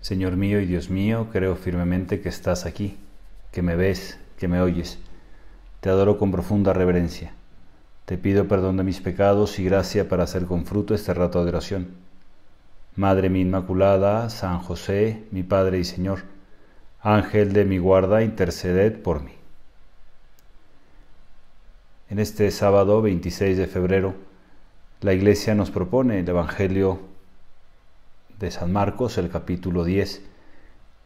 Señor mío y Dios mío, creo firmemente que estás aquí, que me ves, que me oyes. Te adoro con profunda reverencia. Te pido perdón de mis pecados y gracia para hacer con fruto este rato de oración. Madre mi Inmaculada, San José, mi Padre y Señor, Ángel de mi guarda, interceded por mí. En este sábado 26 de febrero, la Iglesia nos propone el Evangelio de San Marcos, el capítulo 10,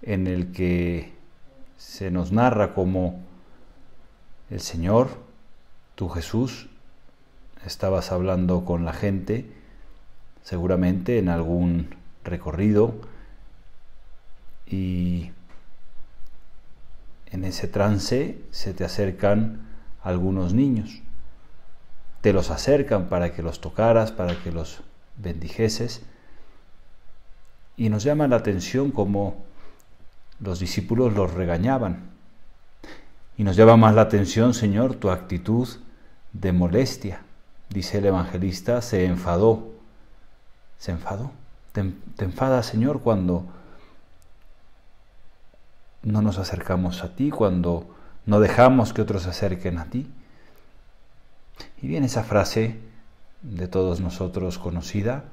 en el que se nos narra cómo el Señor, tú Jesús, estabas hablando con la gente, seguramente en algún recorrido, y en ese trance se te acercan algunos niños. Te los acercan para que los tocaras, para que los bendijeses. Y nos llama la atención como los discípulos los regañaban. Y nos llama más la atención, Señor, tu actitud de molestia. Dice el evangelista, se enfadó. Se enfadó. Te, enfada, enfadas, Señor, cuando no nos acercamos a ti, cuando no dejamos que otros se acerquen a ti. Y viene esa frase de todos nosotros conocida,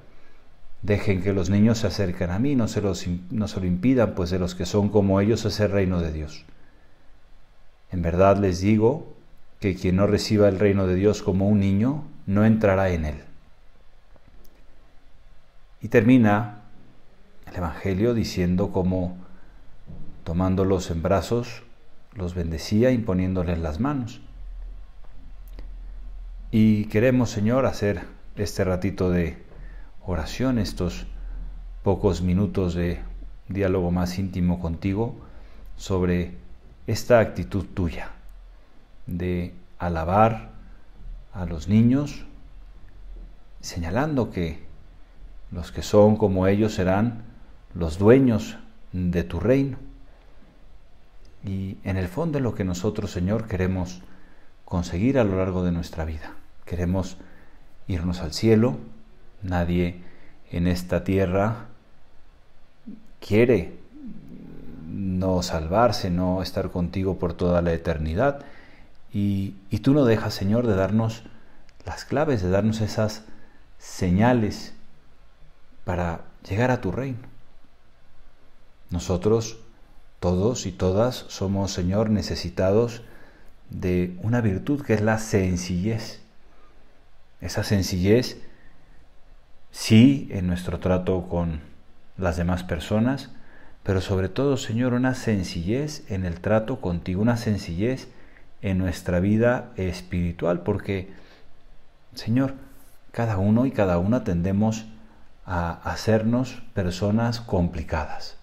Dejen que los niños se acerquen a mí, no se, no se lo impidan, pues de los que son como ellos es el reino de Dios. En verdad les digo que quien no reciba el reino de Dios como un niño, no entrará en él. Y termina el Evangelio diciendo cómo, tomándolos en brazos, los bendecía imponiéndoles las manos. Y queremos, Señor, hacer este ratito de oración, estos pocos minutos de diálogo más íntimo contigo sobre esta actitud tuya de alabar a los niños, señalando que los que son como ellos serán los dueños de tu reino. Y en el fondo lo que nosotros, Señor, queremos conseguir a lo largo de nuestra vida. Queremos irnos al cielo, Nadie en esta tierra quiere no salvarse, no estar contigo por toda la eternidad. Y, tú no dejas, Señor, de darnos las claves, de darnos esas señales para llegar a tu reino. Nosotros, todos y todas, somos, Señor, necesitados de una virtud que es la sencillez. Esa sencillez sí en nuestro trato con las demás personas, pero sobre todo, Señor, una sencillez en el trato contigo, una sencillez en nuestra vida espiritual, porque, Señor, cada uno y cada una tendemos a hacernos personas complicadas.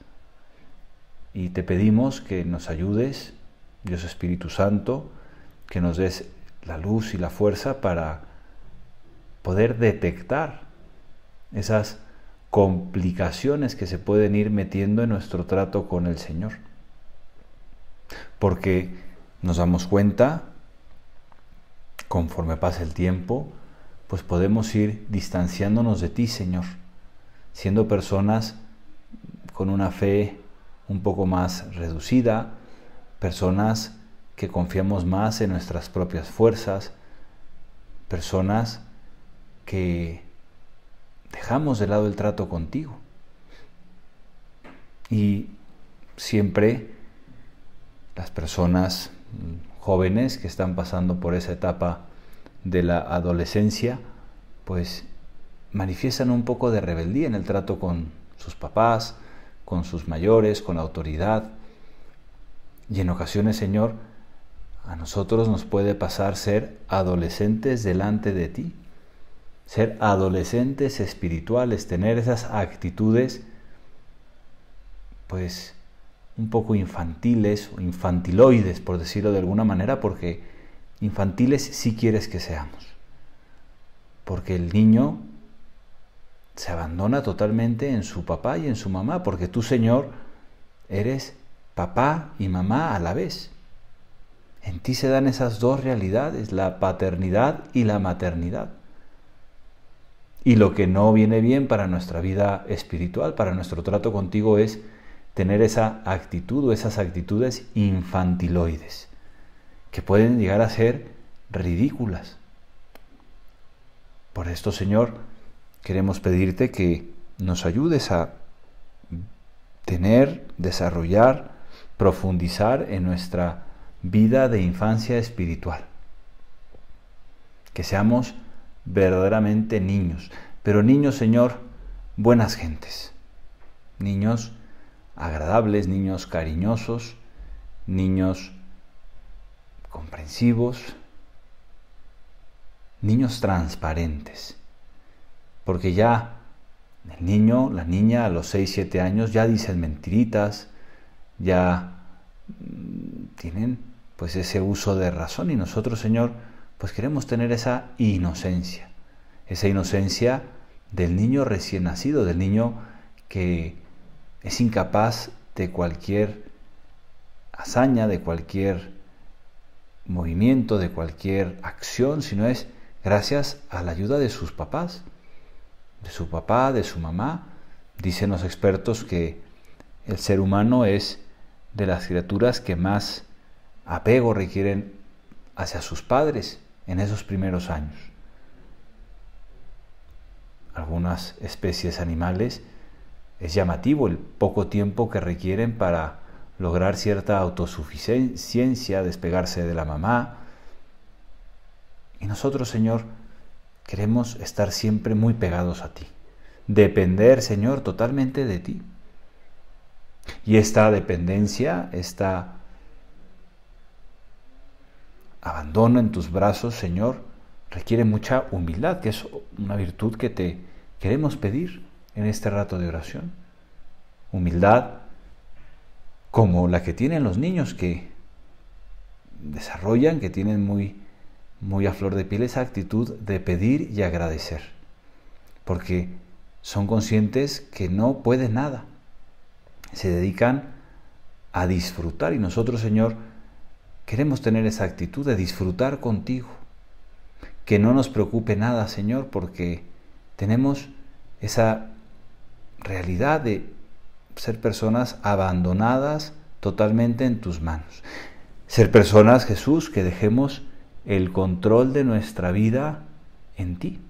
Y te pedimos que nos ayudes, Dios Espíritu Santo, que nos des la luz y la fuerza para poder detectar esas complicaciones que se pueden ir metiendo en nuestro trato con el Señor. Porque nos damos cuenta, conforme pasa el tiempo, pues podemos ir distanciándonos de ti, Señor, siendo personas con una fe un poco más reducida, personas que confiamos más en nuestras propias fuerzas, personas que dejamos de lado el trato contigo. Y siempre las personas jóvenes que están pasando por esa etapa de la adolescencia, pues manifiestan un poco de rebeldía en el trato con sus papás, con sus mayores, con la autoridad. Y en ocasiones, Señor, a nosotros nos puede pasar ser adolescentes delante de ti, ser adolescentes espirituales, tener esas actitudes pues un poco infantiles o infantiloides, por decirlo de alguna manera, porque infantiles sí quieres que seamos. Porque el niño se abandona totalmente en su papá y en su mamá, porque tú, Señor, eres papá y mamá a la vez. En ti se dan esas dos realidades, la paternidad y la maternidad. Y lo que no viene bien para nuestra vida espiritual, para nuestro trato contigo, es tener esa actitud o esas actitudes infantiloides, que pueden llegar a ser ridículas. Por esto, Señor, queremos pedirte que nos ayudes a tener, desarrollar, profundizar en nuestra vida de infancia espiritual. Que seamos verdaderamente niños, pero niños, Señor, buenas gentes, niños agradables, niños cariñosos, niños comprensivos, niños transparentes, porque ya el niño, la niña a los 6, 7 años ya dicen mentiritas, ya tienen pues ese uso de razón y nosotros, Señor, pues queremos tener esa inocencia, esa inocencia del niño recién nacido, del niño que es incapaz de cualquier hazaña, de cualquier movimiento, de cualquier acción, sino es gracias a la ayuda de sus papás, de su papá, de su mamá. Dicen los expertos que el ser humano es de las criaturas que más apego requieren hacia sus padres, en esos primeros años. Algunas especies animales es llamativo el poco tiempo que requieren para lograr cierta autosuficiencia, despegarse de la mamá. Y nosotros, Señor, queremos estar siempre muy pegados a ti, depender, Señor, totalmente de ti. Y esta dependencia, esta abandono en tus brazos, Señor, requiere mucha humildad, que es una virtud que te queremos pedir en este rato de oración. Humildad como la que tienen los niños que desarrollan, que tienen muy, muy a flor de piel esa actitud de pedir y agradecer, porque son conscientes que no pueden nada, se dedican a disfrutar y nosotros, Señor, Queremos tener esa actitud de disfrutar contigo. Que no nos preocupe nada, Señor, porque tenemos esa realidad de ser personas abandonadas totalmente en tus manos. Ser personas, Jesús, que dejemos el control de nuestra vida en ti.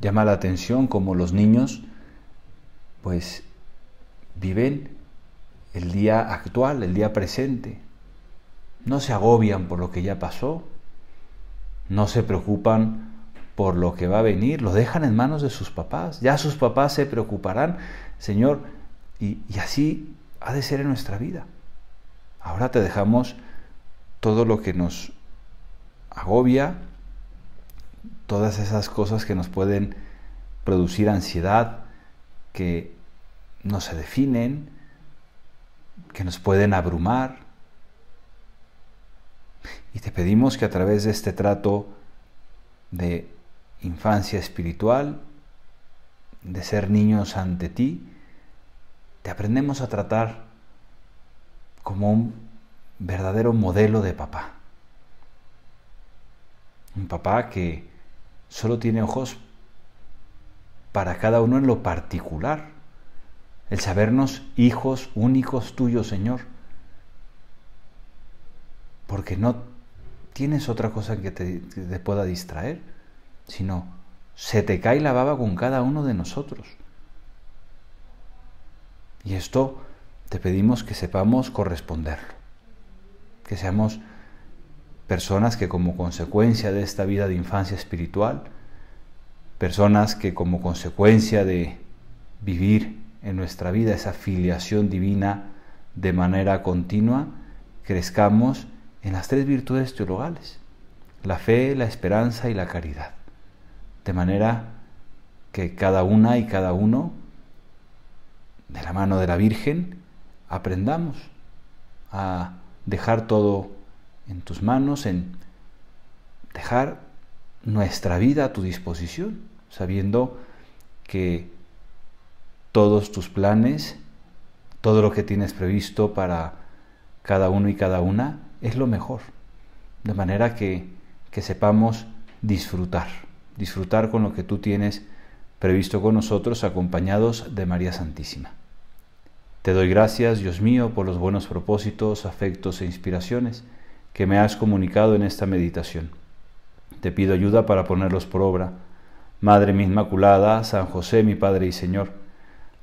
Llama la atención como los niños, pues, viven el día actual, el día presente. No se agobian por lo que ya pasó, no se preocupan por lo que va a venir, lo dejan en manos de sus papás, ya sus papás se preocuparán, Señor, y, y así ha de ser en nuestra vida. Ahora te dejamos todo lo que nos agobia, todas esas cosas que nos pueden producir ansiedad, que no se definen, que nos pueden abrumar. Y te pedimos que a través de este trato de infancia espiritual, de ser niños ante ti, te aprendemos a tratar como un verdadero modelo de papá. Un papá que solo tiene ojos para cada uno en lo particular el sabernos hijos únicos tuyos, Señor. Porque no tienes otra cosa que te, pueda distraer, sino se te cae la baba con cada uno de nosotros. Y esto te pedimos que sepamos corresponderlo, que seamos personas que como consecuencia de esta vida de infancia espiritual, personas que como consecuencia de vivir en nuestra vida esa filiación divina de manera continua, crezcamos en las tres virtudes teologales, la fe, la esperanza y la caridad, de manera que cada una y cada uno, de la mano de la Virgen, aprendamos a dejar todo en tus manos, en dejar nuestra vida a tu disposición, sabiendo que todos tus planes, todo lo que tienes previsto para cada uno y cada una, es lo mejor. De manera que, que sepamos disfrutar, disfrutar con lo que tú tienes previsto con nosotros, acompañados de María Santísima. Te doy gracias, Dios mío, por los buenos propósitos, afectos e inspiraciones que me has comunicado en esta meditación. Te pido ayuda para ponerlos por obra. Madre mi Inmaculada, San José mi Padre y Señor,